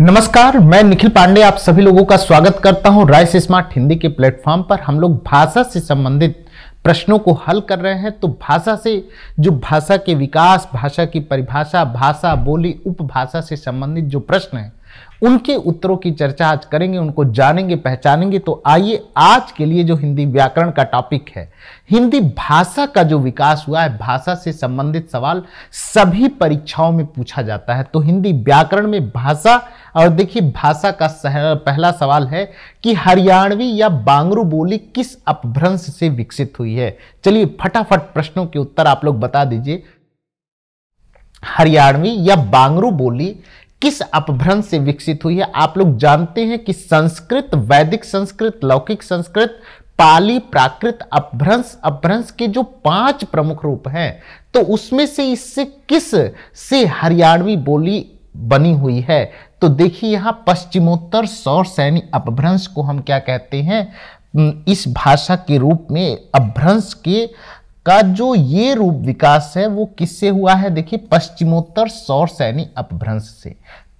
नमस्कार मैं निखिल पांडे आप सभी लोगों का स्वागत करता हूं राइस स्मार्ट हिंदी के प्लेटफॉर्म पर हम लोग भाषा से संबंधित प्रश्नों को हल कर रहे हैं तो भाषा से जो भाषा के विकास भाषा की परिभाषा भाषा बोली उपभाषा से संबंधित जो प्रश्न हैं उनके उत्तरों की चर्चा आज करेंगे उनको जानेंगे पहचानेंगे तो आइए आज के लिए जो हिंदी व्याकरण का टॉपिक है हिंदी भाषा का जो विकास हुआ है भाषा से संबंधित सवाल सभी परीक्षाओं में पूछा जाता है तो हिंदी व्याकरण में भाषा और देखिए भाषा का पहला सवाल है कि हरियाणवी या बांगरू बोली किस अपभ्रंश से विकसित हुई है चलिए फटाफट प्रश्नों के उत्तर आप लोग बता दीजिए हरियाणवी या बांगरू बोली किस अपभ्रंश से विकसित हुई है आप लोग जानते हैं कि संस्कृत वैदिक संस्कृत लौकिक संस्कृत पाली प्राकृत अपभ्रंश अपभ्रंश के जो पांच प्रमुख रूप हैं तो उसमें से इससे किस से हरियाणवी बोली बनी हुई है तो देखिए यहाँ पश्चिमोत्तर सौर सैनी अपभ्रंश को हम क्या कहते हैं इस भाषा के रूप में अपभ्रंश के का जो ये रूप विकास है वो किससे हुआ है देखिए पश्चिमोत्तर सौर सैनी अपभ्रंश से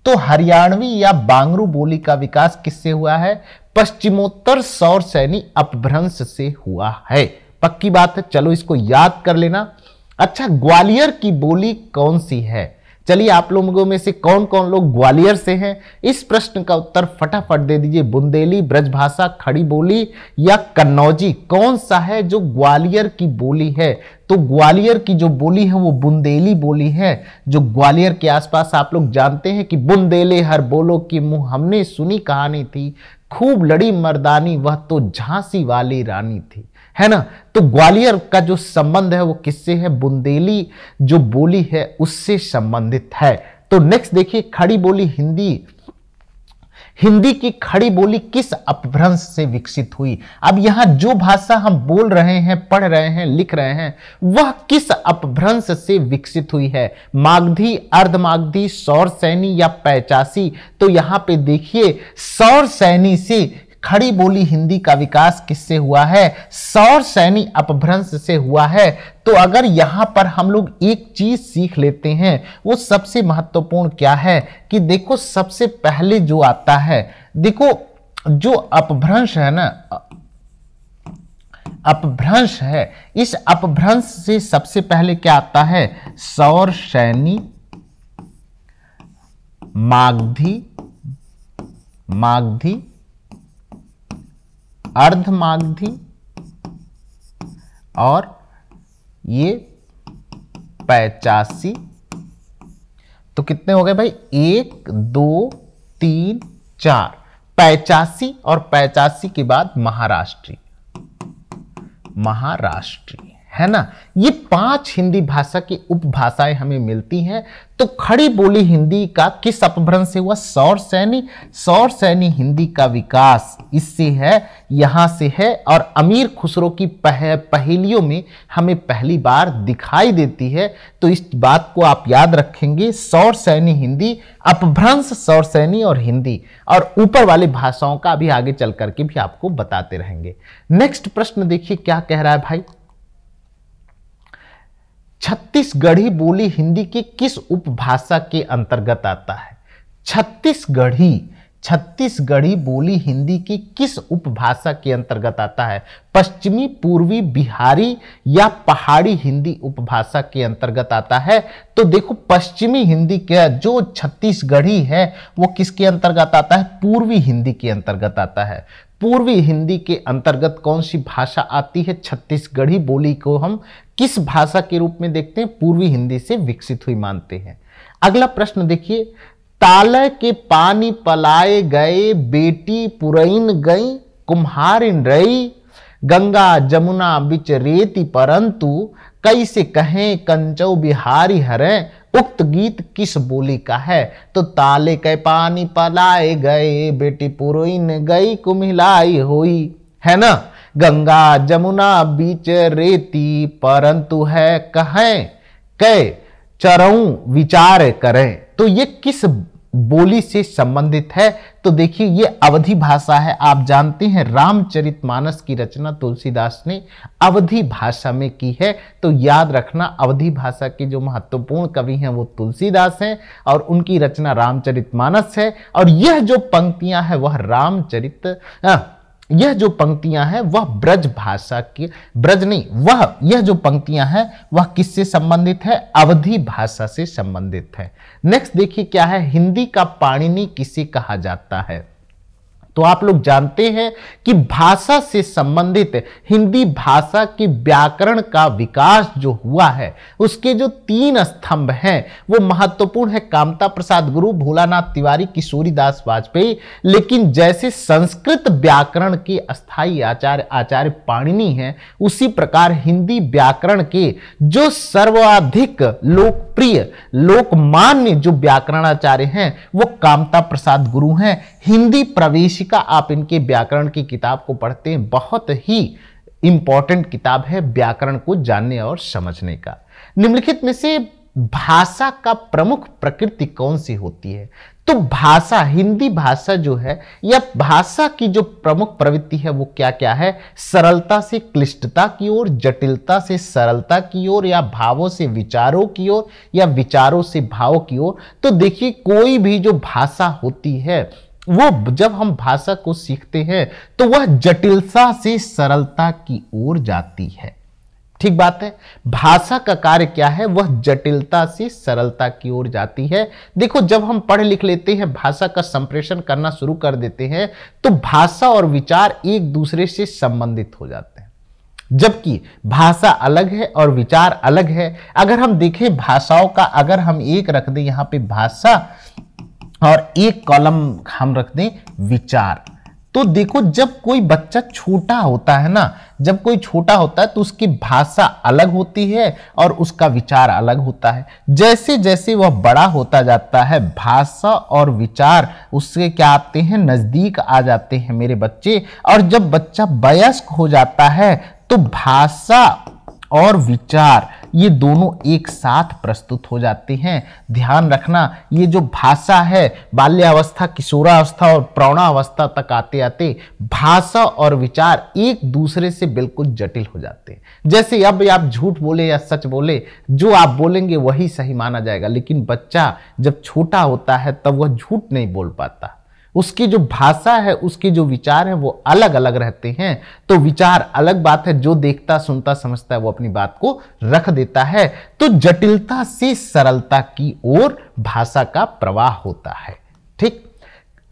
तो हरियाणवी या बांगरू बोली का विकास किससे हुआ है पश्चिमोत्तर सौर सैनी अपभ्रंश से हुआ है पक्की बात है चलो इसको याद कर लेना अच्छा ग्वालियर की बोली कौन सी है चलिए आप लोगों में से कौन कौन लोग ग्वालियर से हैं इस प्रश्न का उत्तर फटाफट दे दीजिए बुंदेली ब्रजभाषा खड़ी बोली या कन्नौजी कौन सा है जो ग्वालियर की बोली है तो ग्वालियर की जो बोली है वो बुंदेली बोली है जो ग्वालियर के आसपास आप लोग जानते हैं कि बुंदेले हर बोलो की मुंह हमने सुनी कहानी थी खूब लड़ी मर्दानी वह तो झांसी वाली रानी थी है ना तो ग्वालियर का जो संबंध है वो किससे है बुंदेली जो बोली है उससे संबंधित है तो नेक्स्ट देखिए खड़ी बोली हिंदी हिंदी की खड़ी बोली किस अपभ्रंश से विकसित हुई अब यहां जो भाषा हम बोल रहे हैं पढ़ रहे हैं लिख रहे हैं वह किस अपभ्रंश से विकसित हुई है मागधी अर्धमागधी सौर सैनी या पैचासी तो यहां पे देखिए सौर सैनी से खड़ी बोली हिंदी का विकास किससे हुआ है सौर सैनी अपभ्रंश से हुआ है तो अगर यहाँ पर हम लोग एक चीज सीख लेते हैं वो सबसे महत्वपूर्ण क्या है कि देखो सबसे पहले जो आता है देखो जो अपभ्रंश है ना अपभ्रंश है इस अपभ्रंश से सबसे पहले क्या आता है सौर सैनी मागधी मागधी अर्धमागधी और ये पैचासी तो कितने हो गए भाई एक दो तीन चार पैचासी और पैचासी के बाद महाराष्ट्रीय महाराष्ट्रीय है ना ये पांच हिंदी भाषा की उपभाषाएं हमें मिलती हैं तो खड़ी बोली हिंदी का किस अपभ्रंश से हुआ सौर सैनी सौर सैनी हिंदी का विकास इससे है यहाँ से है और अमीर खुसरो की पह पहेलियों में हमें पहली बार दिखाई देती है तो इस बात को आप याद रखेंगे सौर सैनी हिंदी अपभ्रंश सौर सैनी और हिंदी और ऊपर वाली भाषाओं का अभी आगे चल करके भी आपको बताते रहेंगे नेक्स्ट प्रश्न देखिए क्या कह रहा है भाई छत्तीसगढ़ी बोली हिंदी की किस उपभाषा के अंतर्गत आता है छत्तीसगढ़ी छत्तीसगढ़ी बोली हिंदी की किस उपभाषा के अंतर्गत आता है पश्चिमी पूर्वी बिहारी या पहाड़ी हिंदी उपभाषा के अंतर्गत आता है तो देखो पश्चिमी हिंदी के जो छत्तीसगढ़ी है वो किसके अंतर्गत आता है पूर्वी हिंदी के अंतर्गत आता है पूर्वी हिंदी के अंतर्गत कौन सी भाषा आती है छत्तीसगढ़ी बोली को हम किस भाषा के रूप में देखते हैं पूर्वी हिंदी से विकसित हुई मानते हैं अगला प्रश्न देखिए तालय के पानी पलाए गए बेटी पुरैन गई कुम्हारिन रई गंगा जमुना बिच रेती परंतु कैसे कहें कंचो बिहारी हरें उक्त गीत किस बोली का है तो ताले के पानी पलाए गए बेटी पुरोइन गई कुमिलाई होई है ना गंगा जमुना बीच रेती परंतु है कहें कै चरऊ विचार करें तो ये किस बोली से संबंधित है तो देखिए ये अवधि भाषा है आप जानते हैं रामचरितमानस की रचना तुलसीदास ने अवधि भाषा में की है तो याद रखना अवधि भाषा के जो महत्वपूर्ण कवि हैं वो तुलसीदास हैं और उनकी रचना रामचरितमानस है और यह जो पंक्तियां हैं वह रामचरित यह जो पंक्तियां हैं वह ब्रज भाषा की ब्रज नहीं वह यह जो पंक्तियां हैं वह किससे संबंधित है अवधि भाषा से संबंधित है नेक्स्ट देखिए क्या है हिंदी का पाणिनि किसे कहा जाता है तो आप लोग जानते हैं कि भाषा से संबंधित हिंदी भाषा के व्याकरण का विकास जो हुआ है उसके जो तीन स्तंभ हैं वो महत्वपूर्ण है कामता प्रसाद गुरु भोलानाथ तिवारी किशोरीदास वाजपेयी लेकिन जैसे संस्कृत व्याकरण के अस्थाई आचार्य आचार्य पाणिनि हैं उसी प्रकार हिंदी व्याकरण के जो सर्वाधिक लोकप्रिय लोकमान्य जो व्याकरणाचार्य हैं वो कामता प्रसाद गुरु हैं हिंदी प्रवेश शिक्षिका आप इनके व्याकरण की किताब को पढ़ते हैं बहुत ही इंपॉर्टेंट किताब है व्याकरण को जानने और समझने का निम्नलिखित में से भाषा का प्रमुख प्रकृति कौन सी होती है तो भाषा हिंदी भाषा जो है या भाषा की जो प्रमुख प्रवृत्ति है वो क्या क्या है सरलता से क्लिष्टता की ओर जटिलता से सरलता की ओर या भावों से विचारों की ओर या विचारों से भाव की ओर तो देखिए कोई भी जो भाषा होती है वो जब हम भाषा को सीखते हैं तो वह जटिलता से सरलता की ओर जाती है ठीक बात है भाषा का कार्य क्या है वह जटिलता से सरलता की ओर जाती है देखो जब हम पढ़ लिख लेते हैं भाषा का संप्रेषण करना शुरू कर देते हैं तो भाषा और विचार एक दूसरे से संबंधित हो जाते हैं जबकि भाषा अलग है और विचार अलग है अगर हम देखें भाषाओं का अगर हम एक रख दें यहां पे भाषा और एक कॉलम हम रख दें विचार तो देखो जब कोई बच्चा छोटा होता है ना जब कोई छोटा होता है तो उसकी भाषा अलग होती है और उसका विचार अलग होता है जैसे जैसे वह बड़ा होता जाता है भाषा और विचार उससे क्या आते हैं नज़दीक आ जाते हैं मेरे बच्चे और जब बच्चा वयस्क हो जाता है तो भाषा और विचार ये दोनों एक साथ प्रस्तुत हो जाते हैं ध्यान रखना ये जो भाषा है बाल्यावस्था किशोरावस्था और प्रौणावस्था तक आते आते भाषा और विचार एक दूसरे से बिल्कुल जटिल हो जाते हैं जैसे अब आप झूठ बोले या सच बोले जो आप बोलेंगे वही सही माना जाएगा लेकिन बच्चा जब छोटा होता है तब वह झूठ नहीं बोल पाता उसकी जो भाषा है उसके जो विचार है वो अलग अलग रहते हैं तो विचार अलग बात है जो देखता सुनता समझता है वो अपनी बात को रख देता है तो जटिलता से सरलता की ओर भाषा का प्रवाह होता है ठीक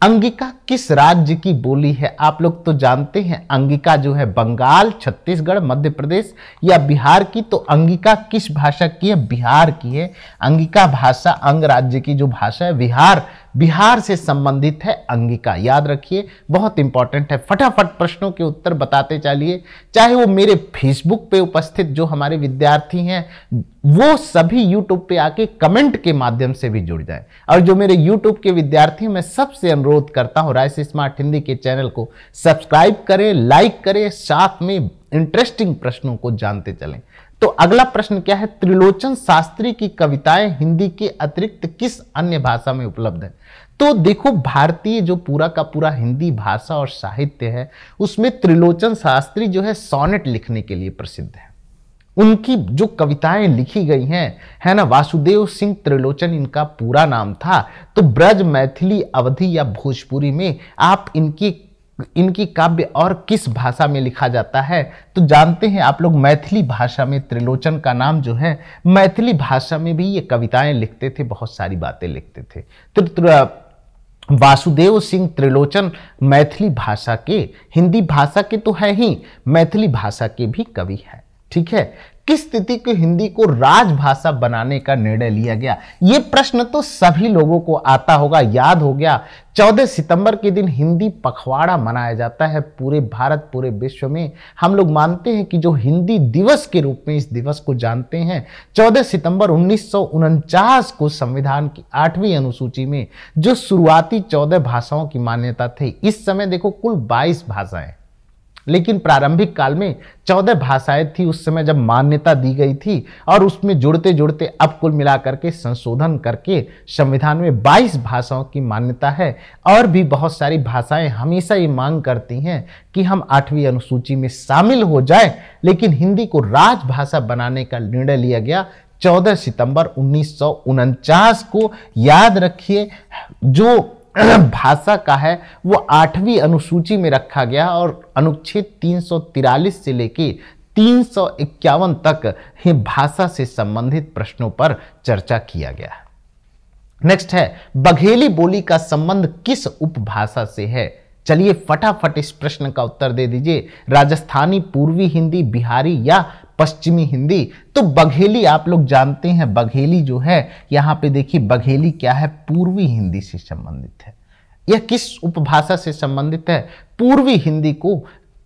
अंगिका किस राज्य की बोली है आप लोग तो जानते हैं अंगिका जो है बंगाल छत्तीसगढ़ मध्य प्रदेश या बिहार की तो अंगिका किस भाषा की है बिहार की है अंगिका भाषा अंग राज्य की जो भाषा है बिहार बिहार से संबंधित है अंगिका याद रखिए बहुत इंपॉर्टेंट है फटाफट प्रश्नों के उत्तर बताते चलिए चाहे वो मेरे फेसबुक पे उपस्थित जो हमारे विद्यार्थी हैं वो सभी यूट्यूब पे आके कमेंट के माध्यम से भी जुड़ जाए और जो मेरे यूट्यूब के विद्यार्थी मैं सबसे अनुरोध करता हूँ राइस स्मार्ट हिंदी के चैनल को सब्सक्राइब करें लाइक करें साथ में इंटरेस्टिंग प्रश्नों को जानते चलें तो अगला प्रश्न क्या है त्रिलोचन शास्त्री की कविताएं हिंदी के अतिरिक्त किस अन्य भाषा में उपलब्ध है तो देखो भारतीय जो पूरा का पूरा हिंदी भाषा और साहित्य है उसमें त्रिलोचन शास्त्री जो है सोनेट लिखने के लिए प्रसिद्ध है उनकी जो कविताएं लिखी गई हैं है ना वासुदेव सिंह त्रिलोचन इनका पूरा नाम था तो ब्रज मैथिली अवधि या भोजपुरी में आप इनकी इनकी काव्य और किस भाषा में लिखा जाता है तो जानते हैं आप लोग मैथिली भाषा में त्रिलोचन का नाम जो है मैथिली भाषा में भी ये कविताएं लिखते थे बहुत सारी बातें लिखते थे तो वासुदेव सिंह त्रिलोचन मैथिली भाषा के हिंदी भाषा के तो है ही मैथिली भाषा के भी कवि हैं ठीक है किस स्थिति को हिंदी को राजभाषा बनाने का निर्णय लिया गया ये प्रश्न तो सभी लोगों को आता होगा याद हो गया 14 सितंबर के दिन हिंदी पखवाड़ा मनाया जाता है पूरे भारत पूरे विश्व में हम लोग मानते हैं कि जो हिंदी दिवस के रूप में इस दिवस को जानते हैं 14 सितंबर उन्नीस को संविधान की आठवीं अनुसूची में जो शुरुआती चौदह भाषाओं की मान्यता थी इस समय देखो कुल बाईस भाषाएं लेकिन प्रारंभिक काल में चौदह भाषाएं थी उस समय जब मान्यता दी गई थी और उसमें जुड़ते जुड़ते अब कुल मिलाकर के संशोधन करके संविधान में 22 भाषाओं की मान्यता है और भी बहुत सारी भाषाएं हमेशा ये मांग करती हैं कि हम आठवीं अनुसूची में शामिल हो जाए लेकिन हिंदी को राजभाषा बनाने का निर्णय लिया गया 14 सितंबर उन्नीस को याद रखिए जो भाषा का है वो आठवीं अनुसूची में रखा गया और अनुच्छेद तीन से लेकर तीन तक ही भाषा से संबंधित प्रश्नों पर चर्चा किया गया नेक्स्ट है बघेली बोली का संबंध किस उपभाषा से है चलिए फटाफट इस प्रश्न का उत्तर दे दीजिए राजस्थानी पूर्वी हिंदी बिहारी या पश्चिमी हिंदी तो बघेली आप लोग जानते हैं बघेली जो है यहाँ पे देखिए बघेली क्या है पूर्वी हिंदी से संबंधित है यह किस उपभाषा से संबंधित है पूर्वी हिंदी को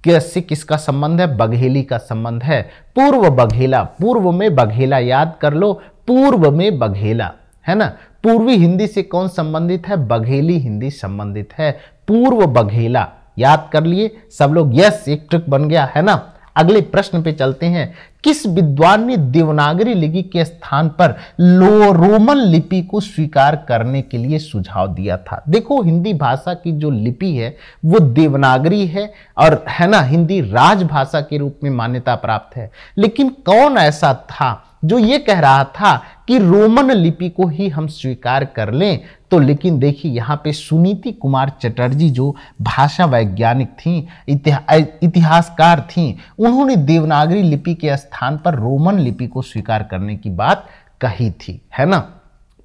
कैसे किसका संबंध है बघेली का संबंध है पूर्व बघेला पूर्व में बघेला याद कर लो पूर्व में बघेला है ना पूर्वी हिंदी से कौन संबंधित है बघेली हिंदी संबंधित है पूर्व बघेला याद कर लिए सब लोग यस एक ट्रिक बन गया है ना अगले प्रश्न पे चलते हैं किस विद्वान ने देवनागरी लिपि के स्थान पर लो रोमन लिपि को स्वीकार करने के लिए सुझाव दिया था देखो हिंदी भाषा की जो लिपि है वो देवनागरी है और है ना हिंदी राजभाषा के रूप में मान्यता प्राप्त है लेकिन कौन ऐसा था जो ये कह रहा था कि रोमन लिपि को ही हम स्वीकार कर लें तो लेकिन देखिए यहाँ पे सुनीति कुमार चटर्जी जो भाषा वैज्ञानिक थी इतिहा, इतिहासकार थीं उन्होंने देवनागरी लिपि के स्थान पर रोमन लिपि को स्वीकार करने की बात कही थी है ना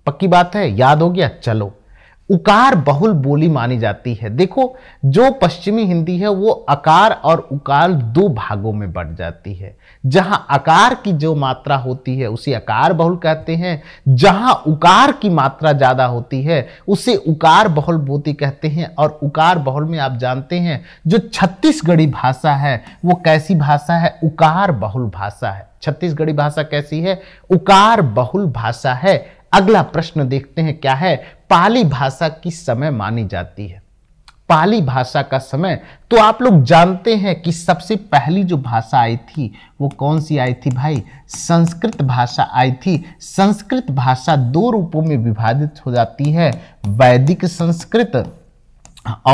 पक्की बात है याद हो गया चलो उकार बहुल बोली मानी जाती है देखो जो पश्चिमी हिंदी है वो अकार और उकार दो भागों में बढ़ जाती है जहां आकार की जो मात्रा होती है उसे अकार बहुल कहते हैं जहां उकार की मात्रा ज़्यादा होती है उसे उकार बहुल बोती कहते हैं और उकार बहुल में आप जानते हैं जो छत्तीसगढ़ी भाषा है वो कैसी भाषा है उकार बहुल भाषा है छत्तीसगढ़ी भाषा कैसी है उकार बहुल भाषा है अगला प्रश्न देखते हैं क्या है पाली भाषा की समय मानी जाती है पाली भाषा का समय तो आप लोग जानते हैं कि सबसे पहली जो भाषा आई थी वो कौन सी आई थी भाई संस्कृत भाषा आई थी संस्कृत भाषा दो रूपों में विभाजित हो जाती है वैदिक संस्कृत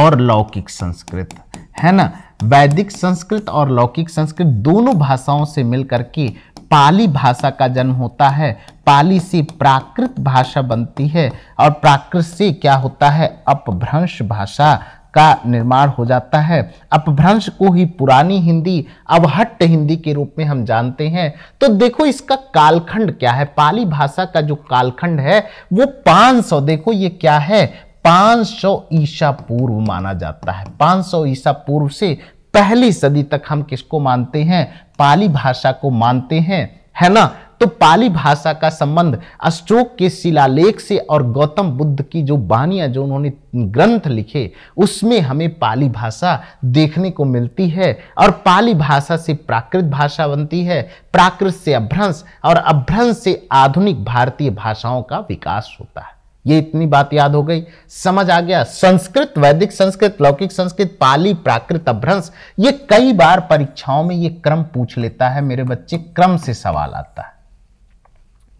और लौकिक संस्कृत है ना वैदिक संस्कृत और लौकिक संस्कृत दोनों भाषाओं से मिलकर के पाली भाषा का जन्म होता है पाली से प्राकृत भाषा बनती है और प्राकृत से क्या होता है अपभ्रंश भाषा का निर्माण हो जाता है अपभ्रंश को ही पुरानी हिंदी अवहट्ट हिंदी के रूप में हम जानते हैं तो देखो इसका कालखंड क्या है पाली भाषा का जो कालखंड है वो 500 देखो ये क्या है 500 ईसा पूर्व माना जाता है 500 ईसा पूर्व से पहली सदी तक हम किसको मानते हैं पाली भाषा को मानते हैं है ना तो पाली भाषा का संबंध अशोक के शिलालेख से और गौतम बुद्ध की जो बानियां जो उन्होंने ग्रंथ लिखे उसमें हमें पाली भाषा देखने को मिलती है और पाली भाषा से प्राकृत भाषा बनती है प्राकृत से अभ्रंश और अभ्रंश से आधुनिक भारतीय भाषाओं का विकास होता है ये इतनी बात याद हो गई समझ आ गया संस्कृत वैदिक संस्कृत लौकिक संस्कृत पाली प्राकृत अभ्रंश ये कई बार परीक्षाओं में ये क्रम पूछ लेता है मेरे बच्चे क्रम से सवाल आता है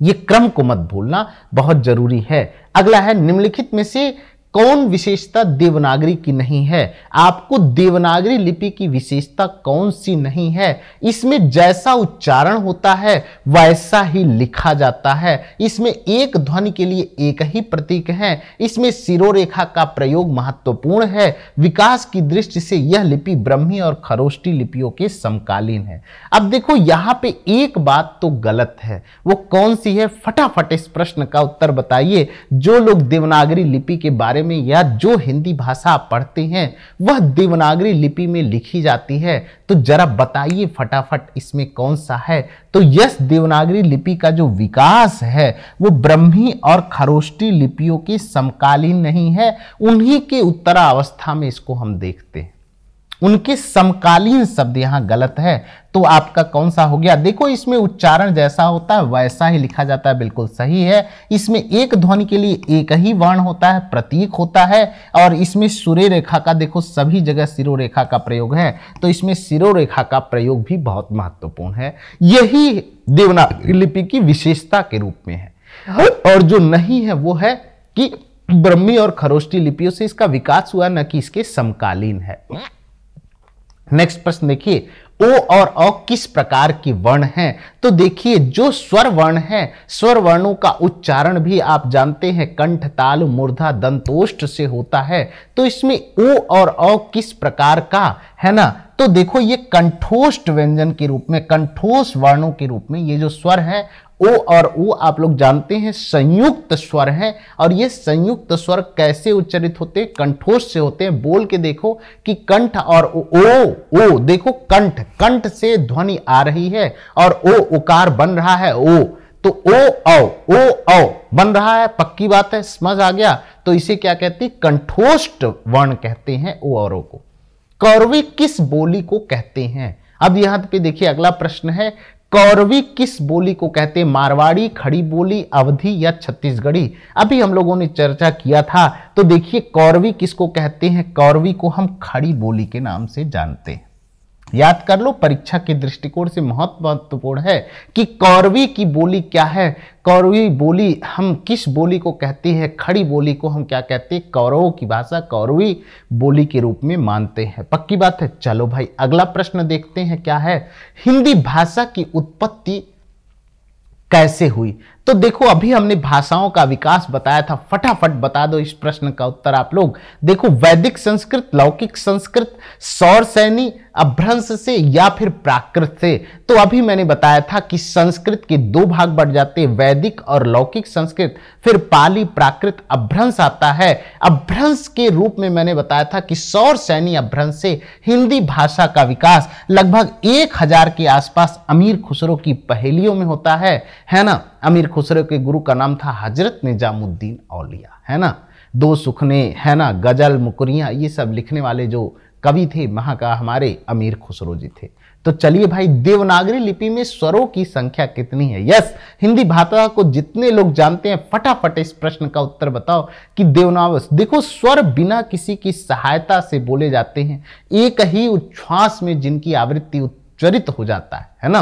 ये क्रम को मत भूलना बहुत जरूरी है अगला है निम्नलिखित में से कौन विशेषता देवनागरी की नहीं है आपको देवनागरी लिपि की विशेषता कौन सी नहीं है इसमें जैसा उच्चारण होता है वैसा ही लिखा जाता है इसमें एक ध्वनि के लिए एक ही प्रतीक है इसमें सिरोरेखा का प्रयोग महत्वपूर्ण है विकास की दृष्टि से यह लिपि ब्रह्मी और खरोष्टी लिपियों के समकालीन है अब देखो यहाँ पे एक बात तो गलत है वो कौन सी है फटाफट इस प्रश्न का उत्तर बताइए जो लोग देवनागरी लिपि के बारे बारे में या जो हिंदी भाषा आप पढ़ते हैं वह देवनागरी लिपि में लिखी जाती है तो जरा बताइए फटाफट इसमें कौन सा है तो यस देवनागरी लिपि का जो विकास है वो ब्रह्मी और खरोष्टी लिपियों के समकालीन नहीं है उन्हीं के उत्तरावस्था में इसको हम देखते हैं उनके समकालीन शब्द यहाँ गलत है तो आपका कौन सा हो गया देखो इसमें उच्चारण जैसा होता है वैसा ही लिखा जाता है बिल्कुल सही है इसमें एक ध्वनि के लिए एक ही वर्ण होता है प्रतीक होता है और इसमें सूर्य रेखा का देखो सभी जगह सिरो रेखा का प्रयोग है तो इसमें सिरो रेखा का प्रयोग भी बहुत महत्वपूर्ण है यही देवनागरी लिपि की विशेषता के रूप में है और जो नहीं है वो है कि ब्रह्मी और खरोष्टी लिपियों से इसका विकास हुआ न कि इसके समकालीन है नेक्स्ट प्रश्न देखिए ओ और अ किस प्रकार की वर्ण है तो देखिए जो स्वर वर्ण है स्वर वर्णों का उच्चारण भी आप जानते हैं कंठ ताल मूर्धा दंतोष्ट से होता है तो इसमें ओ और अ किस प्रकार का है ना तो देखो ये कंठोष्ट व्यंजन के रूप में कंठोष वर्णों के रूप में ये जो स्वर है ओ और ओ आप लोग जानते हैं संयुक्त स्वर हैं और ये संयुक्त स्वर कैसे उच्चरित होते हैं कंठोष से होते हैं बोल के देखो कि कंठ और ओ ओ देखो कंठ कंठ से ध्वनि आ रही है और ओ उकार बन रहा है ओ तो ओ औ ओ औ बन रहा है पक्की बात है समझ आ गया तो इसे क्या कहते हैं कंठोष्ट वर्ण कहते हैं ओ और ओ को कौरवी किस बोली को कहते हैं अब यहां पे देखिए अगला प्रश्न है कौरवी किस बोली को कहते हैं मारवाड़ी खड़ी बोली अवधि या छत्तीसगढ़ी अभी हम लोगों ने चर्चा किया था तो देखिए कौरवी किसको कहते हैं कौरवी को हम खड़ी बोली के नाम से जानते हैं याद कर लो परीक्षा के दृष्टिकोण से महत्वपूर्ण है कि कौरवी की बोली क्या है कौरवी बोली हम किस बोली को कहते हैं खड़ी बोली को हम क्या कहते हैं कौरवों की भाषा कौरवी बोली के रूप में मानते हैं पक्की बात है चलो भाई अगला प्रश्न देखते हैं क्या है हिंदी भाषा की उत्पत्ति कैसे हुई तो देखो अभी हमने भाषाओं का विकास बताया था फटाफट बता दो इस प्रश्न का उत्तर आप लोग देखो वैदिक संस्कृत लौकिक संस्कृत सौर सैनी अभ्रंश से या फिर प्राकृत से तो अभी मैंने बताया था कि संस्कृत के दो भाग बढ़ जाते हैं वैदिक और लौकिक संस्कृत फिर पाली प्राकृत अभ्रंश आता है अभ्रंश के रूप में मैंने बताया था कि सौर सैनी अभ्रंश से हिंदी भाषा का विकास लगभग एक हजार के आसपास अमीर खुसरो की पहेलियों में होता है है ना अमीर खुसरो के गुरु का नाम था हजरत निजामुद्दीन औलिया है ना दो सुखने है ना गज़ल मुकरियाँ ये सब लिखने वाले जो कवि थे महा का हमारे अमीर खुसरो जी थे तो चलिए भाई देवनागरी लिपि में स्वरों की संख्या कितनी है यस हिंदी भाषा को जितने लोग जानते हैं फटाफट इस प्रश्न का उत्तर बताओ कि देवनावस देखो स्वर बिना किसी की सहायता से बोले जाते हैं एक ही उच्छ्वास में जिनकी आवृत्ति उच्चरित हो जाता है है ना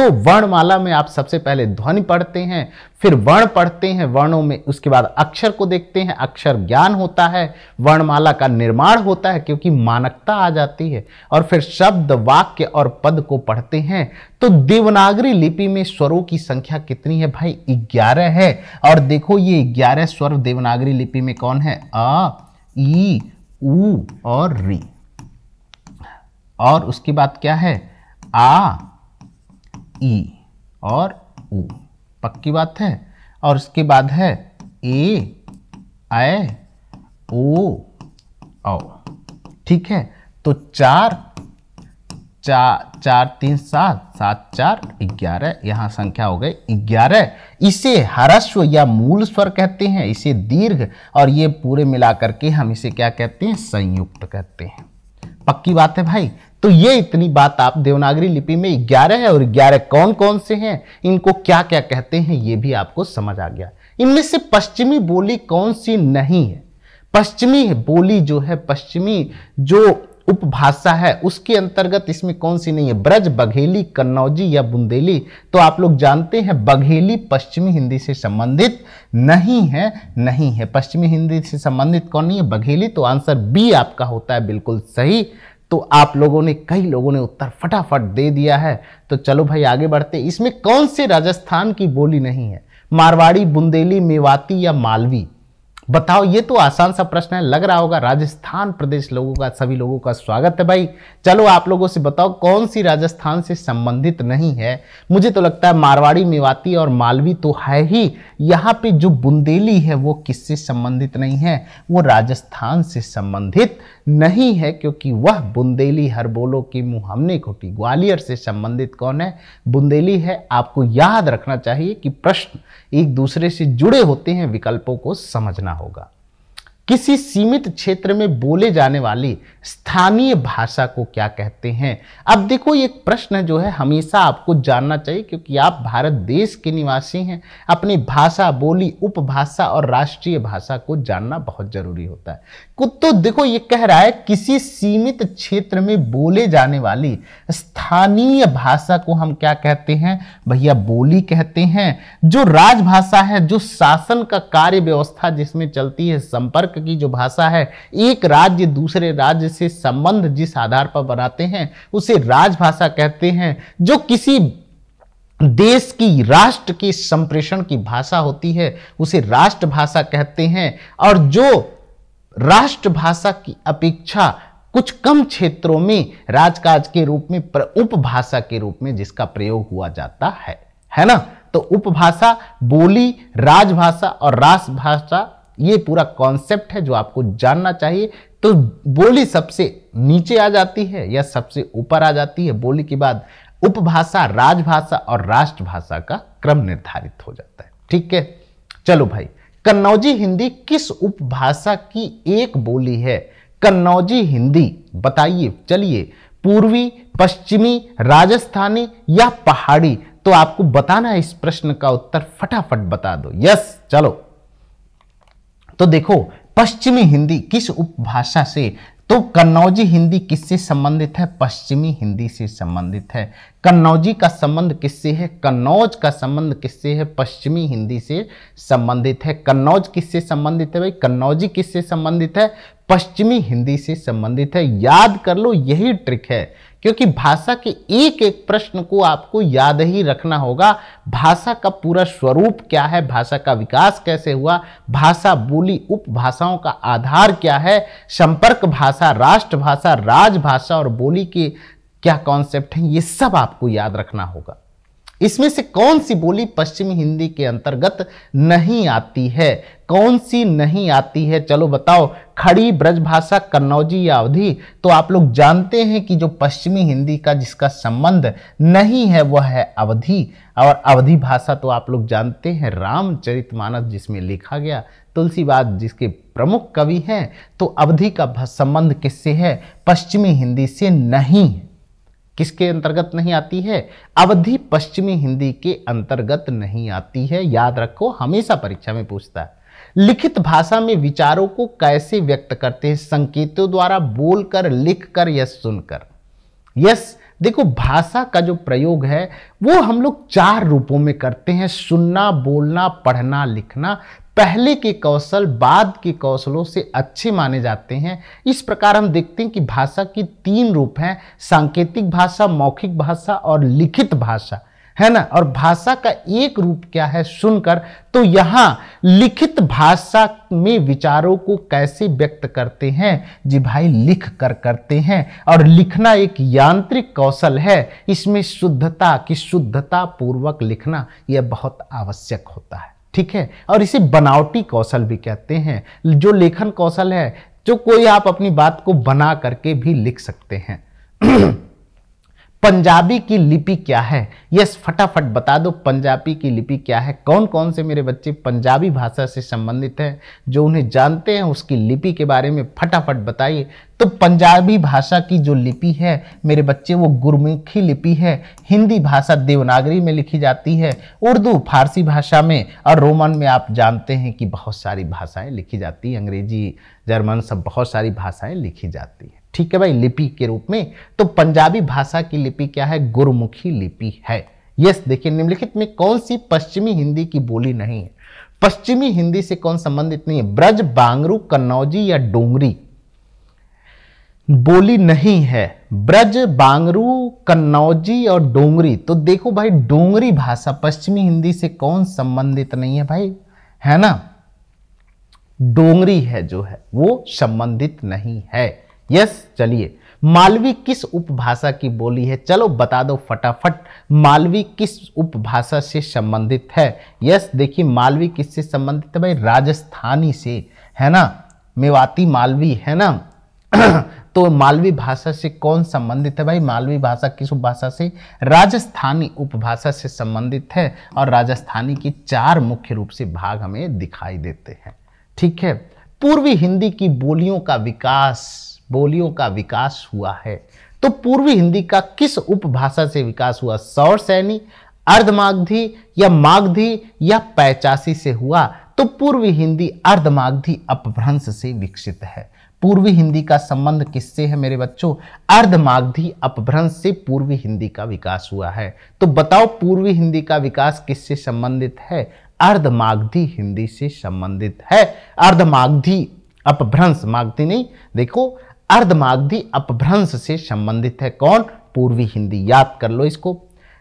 तो वर्णमाला में आप सबसे पहले ध्वनि पढ़ते हैं फिर वर्ण पढ़ते हैं वर्णों में उसके बाद अक्षर को देखते हैं अक्षर ज्ञान होता है वर्णमाला का निर्माण होता है क्योंकि मानकता आ जाती है और फिर शब्द वाक्य और पद को पढ़ते हैं तो देवनागरी लिपि में स्वरों की संख्या कितनी है भाई ग्यारह है और देखो ये ग्यारह स्वर देवनागरी लिपि में कौन है अ ई उ और री और उसके बाद क्या है आ ई और ओ पक्की बात है और उसके बाद है ए ए ओ औ ठीक है तो चार चा चार तीन सात सात चार ग्यारह यहाँ संख्या हो गई ग्यारह इसे हरस्व या मूल स्वर कहते हैं इसे दीर्घ और ये पूरे मिलाकर के हम इसे क्या कहते हैं संयुक्त कहते हैं पक्की बात है भाई तो ये इतनी बात आप देवनागरी लिपि में ग्यारह है और ग्यारह कौन कौन से हैं इनको क्या क्या कहते हैं ये भी आपको समझ आ गया इनमें से पश्चिमी बोली कौन सी नहीं है पश्चिमी बोली जो है पश्चिमी जो उपभाषा है उसके अंतर्गत इसमें कौन सी नहीं है ब्रज बघेली कन्नौजी या बुंदेली तो आप लोग जानते हैं बघेली पश्चिमी हिंदी से संबंधित नहीं है नहीं है पश्चिमी हिंदी से संबंधित कौन नहीं है बघेली तो आंसर बी आपका होता है बिल्कुल सही तो आप लोगों ने कई लोगों ने उत्तर फटाफट दे दिया है तो चलो भाई आगे बढ़ते इसमें कौन से राजस्थान की बोली नहीं है मारवाड़ी बुंदेली मेवाती या मालवी बताओ ये तो आसान सा प्रश्न है लग रहा होगा राजस्थान प्रदेश लोगों का सभी लोगों का स्वागत है भाई चलो आप लोगों से बताओ कौन सी राजस्थान से संबंधित नहीं है मुझे तो लगता है मारवाड़ी मेवाती और मालवी तो है ही यहाँ पे जो बुंदेली है वो किससे संबंधित नहीं है वो राजस्थान से संबंधित नहीं है क्योंकि वह बुंदेली हर कि की हमने खोटी ग्वालियर से संबंधित कौन है बुंदेली है आपको याद रखना चाहिए कि प्रश्न एक दूसरे से जुड़े होते हैं विकल्पों को समझना होगा किसी सीमित क्षेत्र में बोले जाने वाली स्थानीय भाषा को क्या कहते हैं अब देखो ये प्रश्न जो है हमेशा आपको जानना चाहिए क्योंकि आप भारत देश के निवासी हैं अपनी भाषा बोली उपभाषा और राष्ट्रीय भाषा को जानना बहुत जरूरी होता है कुत्तो तो देखो ये कह रहा है किसी सीमित क्षेत्र में बोले जाने वाली स्थानीय भाषा को हम क्या कहते हैं भैया बोली कहते हैं जो राजभाषा है जो शासन का कार्य व्यवस्था जिसमें चलती है संपर्क की जो भाषा है एक राज्य दूसरे राज्य से संबंध जिस आधार पर बनाते हैं उसे राजभाषा कहते हैं जो किसी देश की राष्ट्र की संप्रेषण की भाषा होती है उसे राष्ट्रभाषा कहते हैं और जो राष्ट्रभाषा की अपेक्षा कुछ कम क्षेत्रों में राजकाज के रूप में उपभाषा के रूप में जिसका प्रयोग हुआ जाता है है ना तो उपभाषा बोली राजभाषा और राष्ट्रभाषा ये पूरा कॉन्सेप्ट है जो आपको जानना चाहिए तो बोली सबसे नीचे आ जाती है या सबसे ऊपर आ जाती है बोली के बाद उपभाषा राजभाषा और राष्ट्रभाषा का क्रम निर्धारित हो जाता है ठीक है चलो भाई कन्नौजी हिंदी किस उपभाषा की एक बोली है कन्नौजी हिंदी बताइए चलिए पूर्वी पश्चिमी राजस्थानी या पहाड़ी तो आपको बताना है इस प्रश्न का उत्तर फटाफट बता दो यस चलो तो देखो पश्चिमी हिंदी किस उपभाषा से तो कन्नौजी हिंदी किससे संबंधित है पश्चिमी हिंदी से संबंधित है कन्नौजी का संबंध किससे है कन्नौज का संबंध किससे है पश्चिमी हिंदी से संबंधित है कन्नौज किससे संबंधित है भाई कन्नौजी किससे संबंधित है पश्चिमी हिंदी से संबंधित है याद कर लो यही ट्रिक है क्योंकि भाषा के एक एक प्रश्न को आपको याद ही रखना होगा भाषा का पूरा स्वरूप क्या है भाषा का विकास कैसे हुआ भाषा बोली उपभाषाओं का आधार क्या है संपर्क भाषा राष्ट्रभाषा राजभाषा और बोली के क्या कॉन्सेप्ट हैं ये सब आपको याद रखना होगा इसमें से कौन सी बोली पश्चिमी हिंदी के अंतर्गत नहीं आती है कौन सी नहीं आती है चलो बताओ खड़ी ब्रजभाषा कन्नौजी या अवधि तो आप लोग जानते हैं कि जो पश्चिमी हिंदी का जिसका संबंध नहीं है वह है अवधि और अवधि भाषा तो आप लोग जानते हैं रामचरितमानस जिसमें लिखा गया तुलसीवाद जिसके प्रमुख कवि हैं तो अवधि का संबंध किससे है पश्चिमी हिंदी से नहीं है किसके अंतर्गत नहीं आती है अवधि पश्चिमी हिंदी के अंतर्गत नहीं आती है याद रखो हमेशा परीक्षा में पूछता है लिखित भाषा में विचारों को कैसे व्यक्त करते हैं संकेतों द्वारा बोलकर लिखकर या सुनकर यस देखो भाषा का जो प्रयोग है वो हम लोग चार रूपों में करते हैं सुनना बोलना पढ़ना लिखना पहले के कौशल बाद के कौशलों से अच्छे माने जाते हैं इस प्रकार हम देखते हैं कि भाषा की तीन रूप हैं सांकेतिक भाषा मौखिक भाषा और लिखित भाषा है ना और भाषा का एक रूप क्या है सुनकर तो यहाँ लिखित भाषा में विचारों को कैसे व्यक्त करते हैं जी भाई लिख कर करते हैं और लिखना एक यांत्रिक कौशल है इसमें शुद्धता की शुद्धता पूर्वक लिखना यह बहुत आवश्यक होता है ठीक है और इसे बनावटी कौशल भी कहते हैं जो लेखन कौशल है जो कोई आप अपनी बात को बना करके भी लिख सकते हैं पंजाबी की लिपि क्या है यस फटाफट बता दो पंजाबी की लिपि क्या है कौन कौन से मेरे बच्चे पंजाबी भाषा से संबंधित हैं जो उन्हें जानते हैं उसकी लिपि के बारे में फटाफट बताइए तो पंजाबी भाषा की जो लिपि है मेरे बच्चे वो गुरमुखी लिपि है हिंदी भाषा देवनागरी में लिखी जाती है उर्दू फारसी भाषा में और रोमन में आप जानते हैं कि बहुत सारी भाषाएँ लिखी जाती हैं अंग्रेजी जर्मन सब बहुत सारी भाषाएँ लिखी जाती हैं ठीक है भाई लिपि के रूप में तो पंजाबी भाषा की लिपि क्या है गुरुमुखी लिपि है यस देखिए निम्नलिखित में कौन सी पश्चिमी हिंदी की बोली नहीं है पश्चिमी हिंदी से कौन संबंधित नहीं है ब्रज बांगरू कन्नौजी या डोंगरी बोली नहीं है ब्रज बांगरू कन्नौजी और डोंगरी तो देखो भाई डोंगरी भाषा पश्चिमी हिंदी से कौन संबंधित नहीं है भाई है ना डोंगरी है जो है वो संबंधित नहीं है यस चलिए मालवी किस उपभाषा की बोली है चलो बता दो फटाफट मालवी किस उपभाषा से संबंधित है यस देखिए मालवी किससे संबंधित है भाई राजस्थानी से है ना मेवाती मालवी है ना तो मालवी भाषा से कौन संबंधित है भाई मालवी भाषा किस उपभाषा से राजस्थानी उपभाषा से संबंधित है और राजस्थानी की चार मुख्य रूप से भाग हमें दिखाई देते हैं ठीक है पूर्वी हिंदी की बोलियों का विकास बोलियों का विकास हुआ है तो पूर्वी हिंदी का किस उपभाषा से विकास हुआ सौर सैनी अर्धमागधी या मागधी या पैचासी से हुआ तो पूर्वी हिंदी अर्धमागधी अपभ्रंश से विकसित है पूर्वी हिंदी का संबंध किससे है मेरे बच्चों अर्धमागधी अपभ्रंश से पूर्वी हिंदी का विकास हुआ है तो बताओ पूर्वी हिंदी का विकास किससे संबंधित है अर्धमागधी हिंदी से संबंधित है अर्धमागधी अपभ्रंश मागधी नहीं देखो अर्धमागधी अपभ्रंश से संबंधित है कौन पूर्वी हिंदी याद कर लो इसको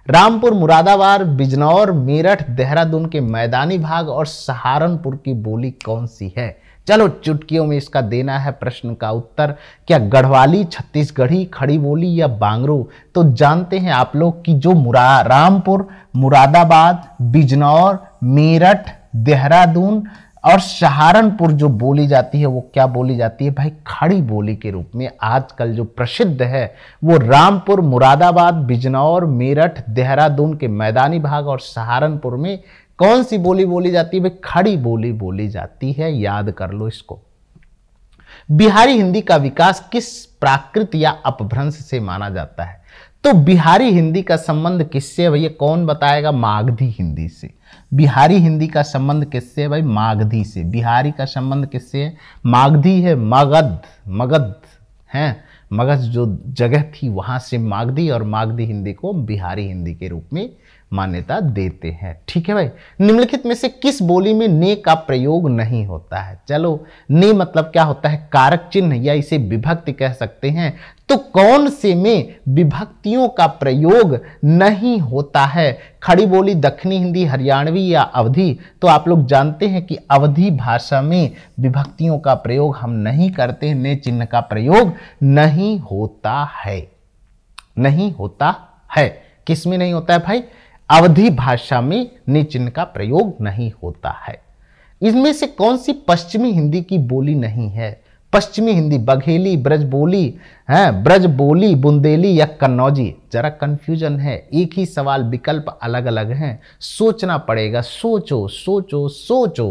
रामपुर मुरादाबाद बिजनौर मेरठ देहरादून के मैदानी भाग और सहारनपुर की बोली कौन सी है चलो चुटकियों में इसका देना है प्रश्न का उत्तर क्या गढ़वाली छत्तीसगढ़ी खड़ी बोली या बांगरू तो जानते हैं आप लोग कि जो मुरा रामपुर मुरादाबाद बिजनौर मेरठ देहरादून और सहारनपुर जो बोली जाती है वो क्या बोली जाती है भाई खड़ी बोली के रूप में आजकल जो प्रसिद्ध है वो रामपुर मुरादाबाद बिजनौर मेरठ देहरादून के मैदानी भाग और सहारनपुर में कौन सी बोली बोली जाती है भाई खड़ी बोली बोली जाती है याद कर लो इसको बिहारी हिंदी का विकास किस प्राकृत या अपभ्रंश से माना जाता है तो बिहारी हिंदी का संबंध किससे है भैया कौन बताएगा मागधी हिंदी से बिहारी हिंदी का संबंध किससे है भाई मागधी से बिहारी का संबंध किससे है मागधी है मगध मगध हैं मगध जो जगह थी वहाँ से मागधी और मागधी हिंदी को बिहारी हिंदी के रूप में मान्यता देते हैं ठीक है भाई निम्नलिखित में से किस बोली में ने का प्रयोग नहीं होता है चलो ने मतलब क्या होता है कारक चिन्ह या इसे विभक्ति कह सकते हैं तो कौन से में विभक्तियों का प्रयोग नहीं होता है खड़ी बोली दक्षिणी हिंदी हरियाणवी या अवधि तो आप लोग जानते हैं कि अवधि भाषा में विभक्तियों का प्रयोग हम नहीं करते ने चिन्ह का प्रयोग नहीं होता है नहीं होता है किस में नहीं होता है भाई अवधि भाषा में निचिन का प्रयोग नहीं होता है इनमें से कौन सी पश्चिमी हिंदी की बोली नहीं है पश्चिमी हिंदी बघेली ब्रज बोली है ब्रज बोली बुंदेली या कन्नौजी जरा कन्फ्यूजन है एक ही सवाल विकल्प अलग अलग हैं सोचना पड़ेगा सोचो सोचो सोचो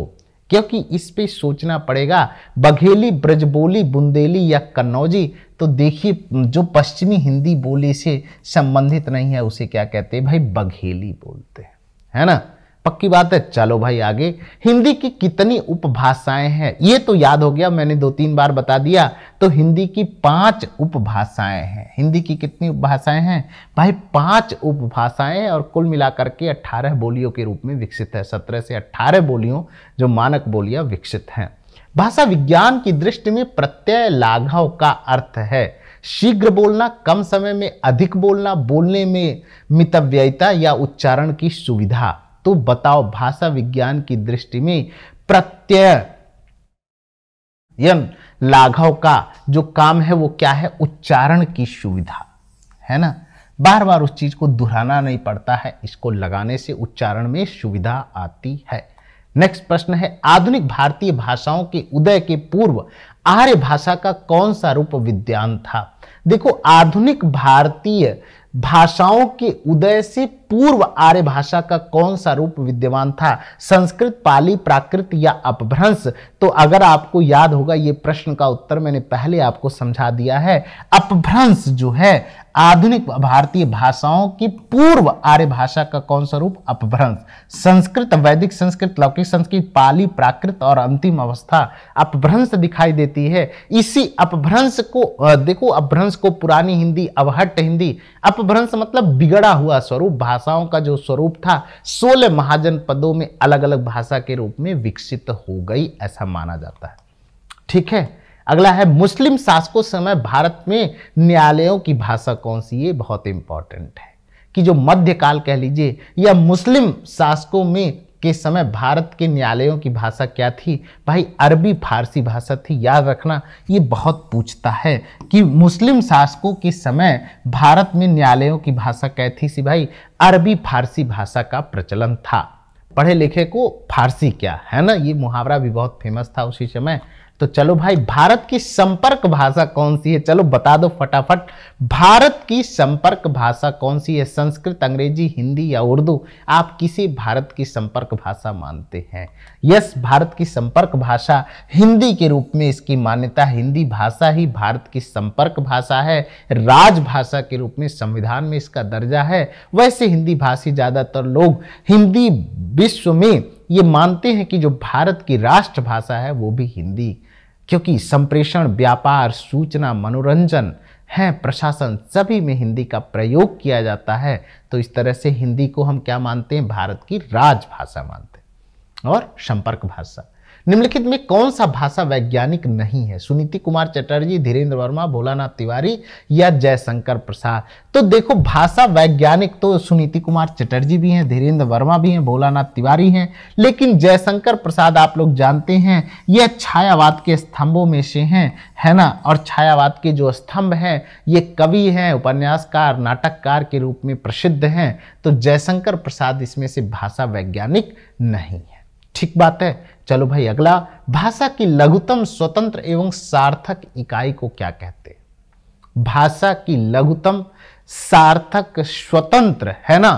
क्योंकि इस पे सोचना पड़ेगा बघेली ब्रजबोली बुंदेली या कन्नौजी तो देखिए जो पश्चिमी हिंदी बोली से संबंधित नहीं है उसे क्या कहते हैं भाई बघेली बोलते हैं है ना पक्की बात है चलो भाई आगे हिंदी की कितनी उपभाषाएं हैं ये तो याद हो गया मैंने दो तीन बार बता दिया तो हिंदी की पांच उपभाषाएं हैं हिंदी की कितनी उपभाषाएं हैं भाई पांच उपभाषाएं और कुल मिलाकर के अट्ठारह बोलियों के रूप में विकसित है सत्रह से अट्ठारह बोलियों जो मानक बोलियां विकसित हैं भाषा विज्ञान की दृष्टि में प्रत्यय लाघव का अर्थ है शीघ्र बोलना कम समय में अधिक बोलना बोलने में मितव्ययता या उच्चारण की सुविधा तो बताओ भाषा विज्ञान की दृष्टि में प्रत्यय लाघव का जो काम है वो क्या है उच्चारण की सुविधा है ना बार बार उस चीज को दोहराना नहीं पड़ता है इसको लगाने से उच्चारण में सुविधा आती है नेक्स्ट प्रश्न है आधुनिक भारतीय भाषाओं के उदय के पूर्व आर्य भाषा का कौन सा रूप विद्यान था देखो आधुनिक भारतीय भाषाओं के उदय से पूर्व आर्य भाषा का कौन सा रूप विद्यमान था संस्कृत पाली प्राकृत या अपभ्रंश तो अगर आपको याद होगा ये प्रश्न का उत्तर मैंने पहले आपको समझा दिया है अपभ्रंश जो है आधुनिक भारतीय भाषाओं की पूर्व आर्य भाषा का कौन सा रूप अपभ्रंश संस्कृत वैदिक संस्कृत लौकिक संस्कृत पाली प्राकृत और अंतिम अवस्था अपभ्रंश दिखाई देती है इसी अपभ्रंश को देखो अपभ्रंश को पुरानी हिंदी अवहट हिंदी अपभ्रंश मतलब बिगड़ा हुआ स्वरूप भाषाओं का जो स्वरूप था सोलह महाजन पदों में अलग अलग भाषा के रूप में विकसित हो गई ऐसा माना जाता है ठीक है अगला है मुस्लिम शासकों समय भारत में न्यायालयों की भाषा कौन सी ये बहुत इंपॉर्टेंट है कि जो मध्यकाल कह लीजिए या मुस्लिम शासकों में के समय भारत के न्यायालयों की भाषा क्या थी भाई अरबी फारसी भाषा थी याद रखना ये बहुत पूछता है कि मुस्लिम शासकों के समय भारत में न्यायालयों की भाषा क्या थी सी भाई अरबी फारसी भाषा का प्रचलन था पढ़े लिखे को फारसी क्या है ना ये मुहावरा भी बहुत फेमस था उसी समय तो चलो भाई भारत की संपर्क भाषा कौन सी है चलो बता दो फटाफट भारत की संपर्क भाषा कौन सी है संस्कृत अंग्रेजी हिंदी या उर्दू आप किसी भारत की संपर्क भाषा मानते हैं यस भारत की संपर्क भाषा हिंदी के रूप में इसकी मान्यता हिंदी भाषा ही भारत की संपर्क भाषा है राजभाषा के रूप में संविधान में इसका दर्जा है वैसे हिंदी भाषी ज़्यादातर लोग हिंदी विश्व में ये मानते हैं कि जो भारत की राष्ट्रभाषा है वो भी हिंदी क्योंकि संप्रेषण व्यापार सूचना मनोरंजन है प्रशासन सभी में हिंदी का प्रयोग किया जाता है तो इस तरह से हिंदी को हम क्या मानते हैं भारत की राजभाषा मानते हैं और संपर्क भाषा निम्नलिखित में कौन सा भाषा वैज्ञानिक नहीं है सुनीति कुमार चटर्जी धीरेन्द्र वर्मा भोलानाथ तिवारी या जयशंकर प्रसाद तो देखो भाषा वैज्ञानिक तो सुनीति कुमार चटर्जी भी हैं धीरेन्द्र वर्मा भी हैं भोलानाथ तिवारी हैं लेकिन जयशंकर प्रसाद आप लोग जानते हैं यह छायावाद के स्तंभों में से हैं है ना और छायावाद के जो स्तंभ हैं ये कवि हैं उपन्यासकार नाटककार के रूप में प्रसिद्ध हैं तो जयशंकर प्रसाद इसमें से भाषा वैज्ञानिक नहीं है ठीक बात है चलो भाई अगला भाषा की लघुतम स्वतंत्र एवं सार्थक इकाई को क्या कहते हैं भाषा की लघुतम सार्थक स्वतंत्र है ना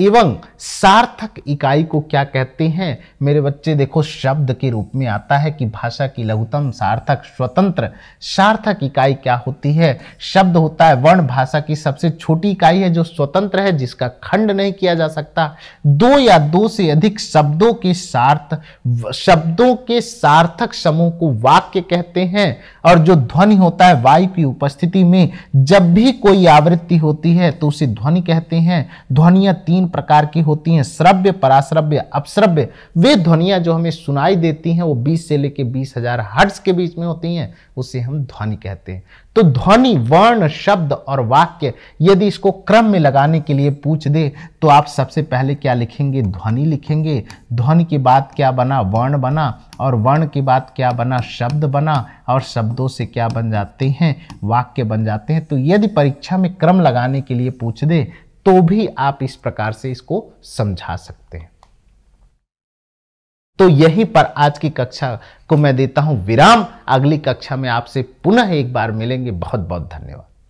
एवं सार्थक इकाई को क्या कहते हैं मेरे बच्चे देखो शब्द के रूप में आता है कि भाषा की लघुतम सार्थक स्वतंत्र सार्थक इकाई क्या होती है शब्द होता है वर्ण भाषा की सबसे छोटी इकाई है जो स्वतंत्र है जिसका खंड नहीं किया जा सकता दो या दो से अधिक शब्दों के सार्थ शब्दों के सार्थक समूह को वाक्य कहते हैं और जो ध्वनि होता है वायु की उपस्थिति में जब भी कोई आवृत्ति होती है तो उसे ध्वनि कहते हैं ध्वनि ध्वनियां तीन प्रकार की होती हैं श्रव्य पराश्रव्य अपश्रव्य वे ध्वनियां जो हमें सुनाई देती हैं वो 20 से लेकर बीस हजार हर्ट्स के बीच में होती हैं उसे हम ध्वनि कहते हैं तो ध्वनि वर्ण शब्द और वाक्य यदि इसको क्रम में लगाने के लिए पूछ दे तो आप सबसे पहले क्या लिखेंगे ध्वनि लिखेंगे ध्वनि की बात क्या बना वर्ण बना और वर्ण की बात क्या बना शब्द बना और शब्दों से क्या बन जाते हैं वाक्य बन जाते हैं तो यदि परीक्षा में क्रम लगाने के लिए पूछ दे तो भी आप इस प्रकार से इसको समझा सकते हैं तो यहीं पर आज की कक्षा को मैं देता हूं विराम अगली कक्षा में आपसे पुनः एक बार मिलेंगे बहुत बहुत धन्यवाद